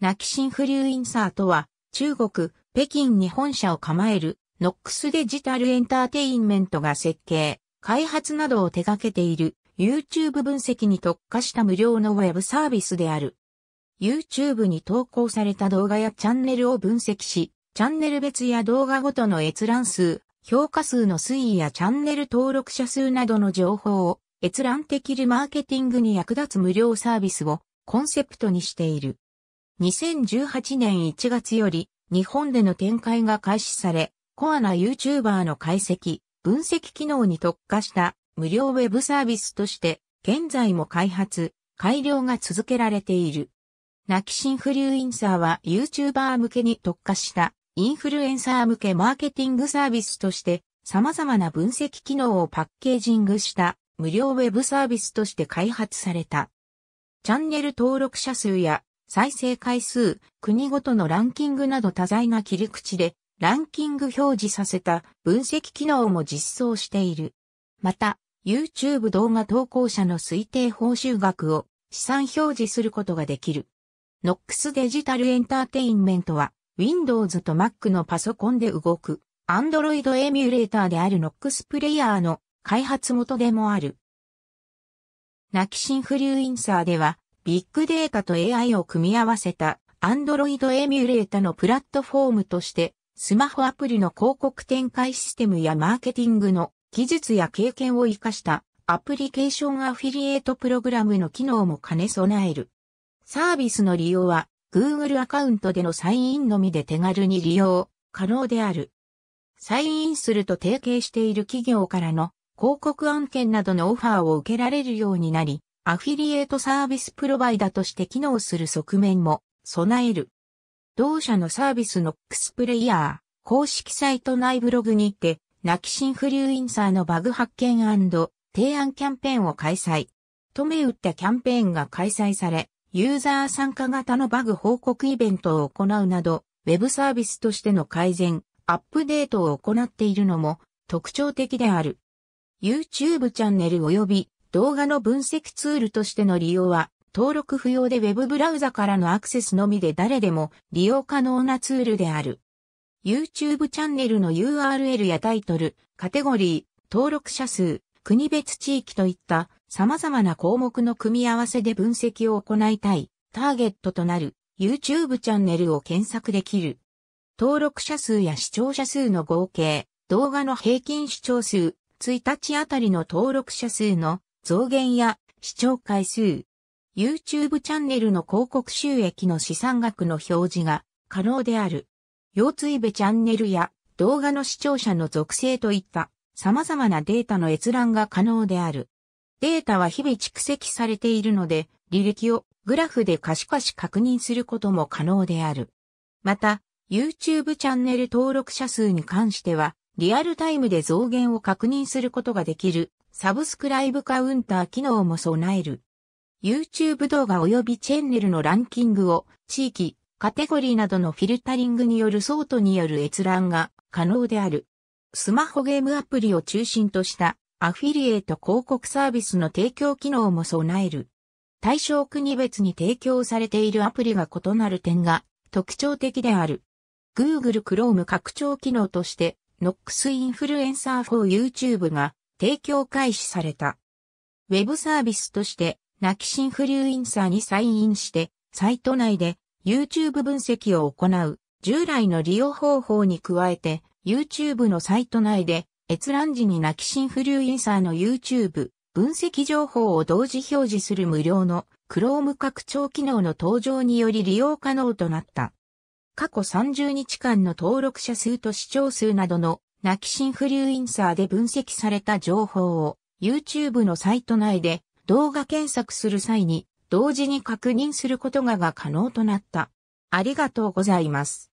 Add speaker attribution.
Speaker 1: ナキシンフリューインサートは、中国、北京に本社を構える、ノックスデジタルエンターテインメントが設計、開発などを手掛けている、YouTube 分析に特化した無料のウェブサービスである。YouTube に投稿された動画やチャンネルを分析し、チャンネル別や動画ごとの閲覧数、評価数の推移やチャンネル登録者数などの情報を閲覧できるマーケティングに役立つ無料サービスをコンセプトにしている。2018年1月より日本での展開が開始され、コアな YouTuber の解析、分析機能に特化した無料ウェブサービスとして現在も開発、改良が続けられている。ナキシンフリューインサーは YouTuber 向けに特化したインフルエンサー向けマーケティングサービスとして様々な分析機能をパッケージングした無料ウェブサービスとして開発された。チャンネル登録者数や再生回数、国ごとのランキングなど多彩な切り口で、ランキング表示させた分析機能も実装している。また、YouTube 動画投稿者の推定報酬額を資産表示することができる。NOX デジタルエンターテインメントは Windows と Mac のパソコンで動く Android エミュレーターである NOX プレイヤーの開発元でもある。ナキシンフリューインサーではビッグデータと AI を組み合わせた Android エミュレータのプラットフォームとして、スマホアプリの広告展開システムやマーケティングの技術や経験を活かしたアプリケーションアフィリエイトプログラムの機能も兼ね備える。サービスの利用は Google アカウントでのサインインのみで手軽に利用可能である。サインインすると提携している企業からの広告案件などのオファーを受けられるようになり、アフィリエイトサービスプロバイダとして機能する側面も備える。同社のサービスノックスプレイヤー、公式サイト内ブログにて、ナキシンフリューインサーのバグ発見提案キャンペーンを開催。止め打ったキャンペーンが開催され、ユーザー参加型のバグ報告イベントを行うなど、ウェブサービスとしての改善、アップデートを行っているのも特徴的である。YouTube チャンネル及び動画の分析ツールとしての利用は、登録不要で Web ブラウザからのアクセスのみで誰でも利用可能なツールである。YouTube チャンネルの URL やタイトル、カテゴリー、登録者数、国別地域といった様々な項目の組み合わせで分析を行いたいターゲットとなる YouTube チャンネルを検索できる。登録者数や視聴者数の合計、動画の平均視聴数、1日あたりの登録者数の増減や視聴回数、YouTube チャンネルの広告収益の資産額の表示が可能である。腰椎部チャンネルや動画の視聴者の属性といった様々なデータの閲覧が可能である。データは日々蓄積されているので、履歴をグラフで可視化し確認することも可能である。また、YouTube チャンネル登録者数に関しては、リアルタイムで増減を確認することができるサブスクライブカウンター機能も備える。YouTube 動画及びチャンネルのランキングを地域、カテゴリーなどのフィルタリングによるソートによる閲覧が可能である。スマホゲームアプリを中心としたアフィリエイト広告サービスの提供機能も備える。対象国別に提供されているアプリが異なる点が特徴的である。Google Chrome 拡張機能として NOX インフルエンサー for YouTube が提供開始された。ウェブサービスとして、ナキシンフリューインサーにサインインして、サイト内で YouTube 分析を行う、従来の利用方法に加えて、YouTube のサイト内で、閲覧時にナキシンフリューインサーの YouTube 分析情報を同時表示する無料の Chrome 拡張機能の登場により利用可能となった。過去30日間の登録者数と視聴数などのナキシンフリューインサーで分析された情報を YouTube のサイト内で動画検索する際に同時に確認することが可能となった。ありがとうございます。